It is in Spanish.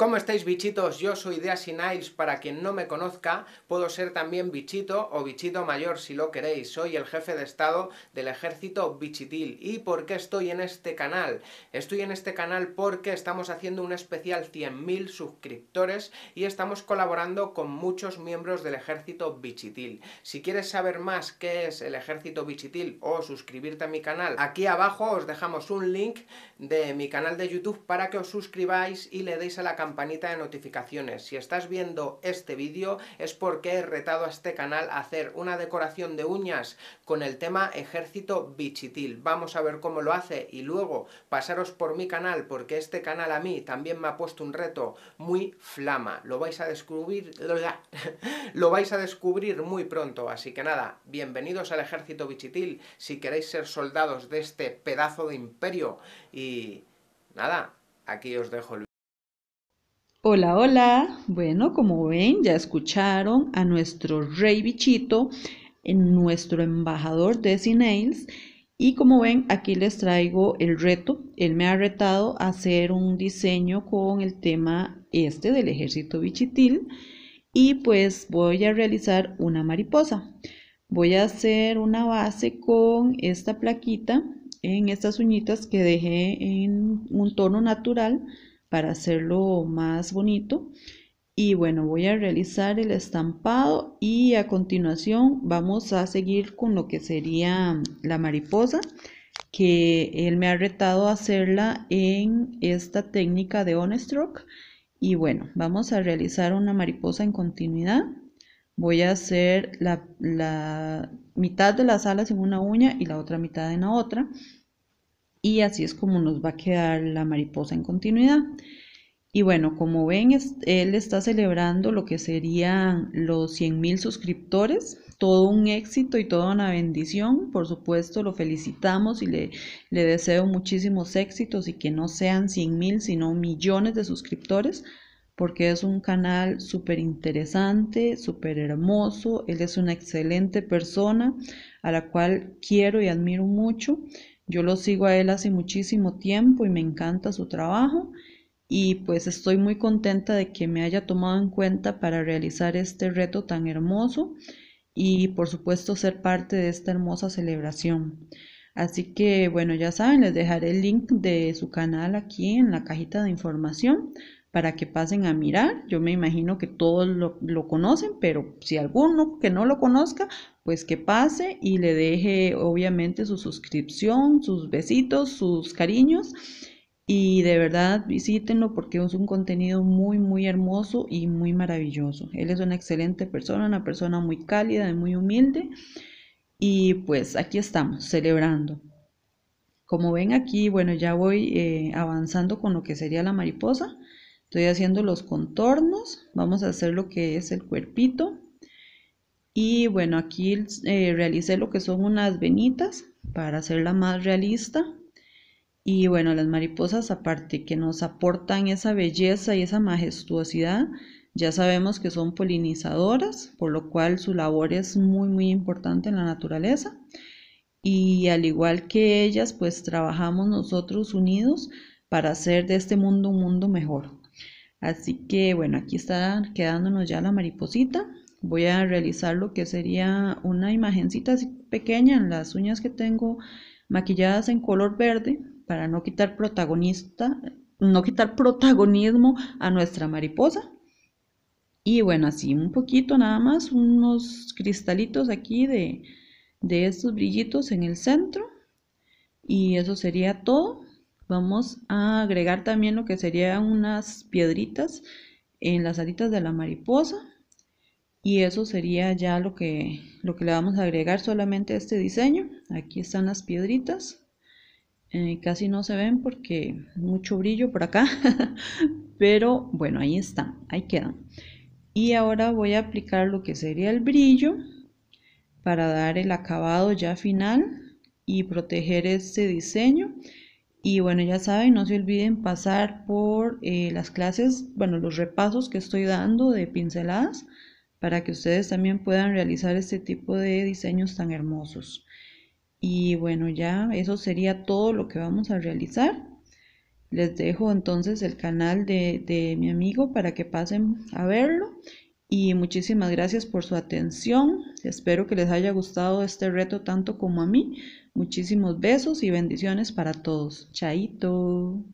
¿Cómo estáis bichitos? Yo soy de Niles. para quien no me conozca, puedo ser también bichito o bichito mayor si lo queréis. Soy el jefe de Estado del ejército bichitil. ¿Y por qué estoy en este canal? Estoy en este canal porque estamos haciendo un especial 100.000 suscriptores y estamos colaborando con muchos miembros del ejército bichitil. Si quieres saber más qué es el ejército bichitil o suscribirte a mi canal, aquí abajo os dejamos un link de mi canal de YouTube para que os suscribáis y le deis a la campanita campanita de notificaciones. Si estás viendo este vídeo es porque he retado a este canal hacer una decoración de uñas con el tema Ejército Bichitil. Vamos a ver cómo lo hace y luego pasaros por mi canal porque este canal a mí también me ha puesto un reto muy flama. Lo vais a descubrir... lo vais a descubrir muy pronto, así que nada, bienvenidos al Ejército Bichitil si queréis ser soldados de este pedazo de imperio y nada, aquí os dejo el Hola, hola. Bueno, como ven, ya escucharon a nuestro rey bichito, nuestro embajador de Nails. Y como ven, aquí les traigo el reto. Él me ha retado a hacer un diseño con el tema este del ejército bichitil. Y pues voy a realizar una mariposa. Voy a hacer una base con esta plaquita en estas uñitas que dejé en un tono natural para hacerlo más bonito. Y bueno, voy a realizar el estampado y a continuación vamos a seguir con lo que sería la mariposa que él me ha retado a hacerla en esta técnica de on stroke y bueno vamos a realizar una mariposa en continuidad voy a hacer la, la mitad de las alas en una uña y la otra mitad en la otra y así es como nos va a quedar la mariposa en continuidad. Y bueno, como ven, él está celebrando lo que serían los mil suscriptores, todo un éxito y toda una bendición. Por supuesto, lo felicitamos y le, deseo muchísimos éxitos y que no sean 100.000, sino millones de suscriptores, porque es un canal súper interesante, súper hermoso. Él es una excelente persona a la cual quiero y admiro mucho. Yo lo sigo a él hace muchísimo tiempo y me encanta su trabajo y pues estoy muy contenta de que me haya tomado en cuenta para realizar este reto tan hermoso y por supuesto ser parte de esta hermosa celebración. Así que bueno, ya saben, les dejaré el link de su canal aquí en la cajita de información para que pasen a mirar. Yo me imagino que todos lo, conocen, pero si alguno que no lo conozca, pues que pase y le deje obviamente su suscripción, sus besitos, sus cariños. Y de verdad visítenlo porque es un contenido muy, muy hermoso y muy maravilloso. Él es una excelente persona, una persona muy cálida y muy humilde. Y pues aquí estamos, celebrando. Como ven aquí, bueno, ya voy eh, avanzando con lo que sería la mariposa. Estoy haciendo los contornos, vamos a hacer lo que es el cuerpito. Y bueno, aquí eh, realicé lo que son unas venitas para hacerla más realista. Y bueno, las mariposas aparte que nos aportan esa belleza y esa majestuosidad, ya sabemos que son polinizadoras, por lo cual su labor es muy, muy importante en la naturaleza. Y al igual que ellas, pues trabajamos nosotros unidos para hacer de este mundo un mundo mejor. Así que bueno, aquí está quedándonos ya la mariposita. Voy a realizar lo que sería una imagencita pequeña en las uñas que tengo maquilladas en color verde para no quitar protagonista, no quitar protagonismo a nuestra mariposa. Y bueno, así un poquito nada más, unos cristalitos aquí de, de estos brillitos en el centro. Y eso sería todo vamos a agregar también lo que serían unas piedritas en las alitas de la mariposa y eso sería ya lo que, lo que le vamos a agregar solamente a este diseño aquí están las piedritas eh, casi no se ven porque mucho brillo por acá pero bueno ahí está ahí quedan y ahora voy a aplicar lo que sería el brillo para dar el acabado ya final y proteger este diseño y bueno, ya saben, no se olviden pasar por eh, las clases, bueno, los repasos que estoy dando de pinceladas para que ustedes también puedan realizar este tipo de diseños tan hermosos. Y bueno, ya eso sería todo lo que vamos a realizar. Les dejo entonces el canal de, de mi amigo para que pasen a verlo. Y muchísimas gracias por su atención. Espero que les haya gustado este reto tanto como a mí. Muchísimos besos y bendiciones para todos. Chaito.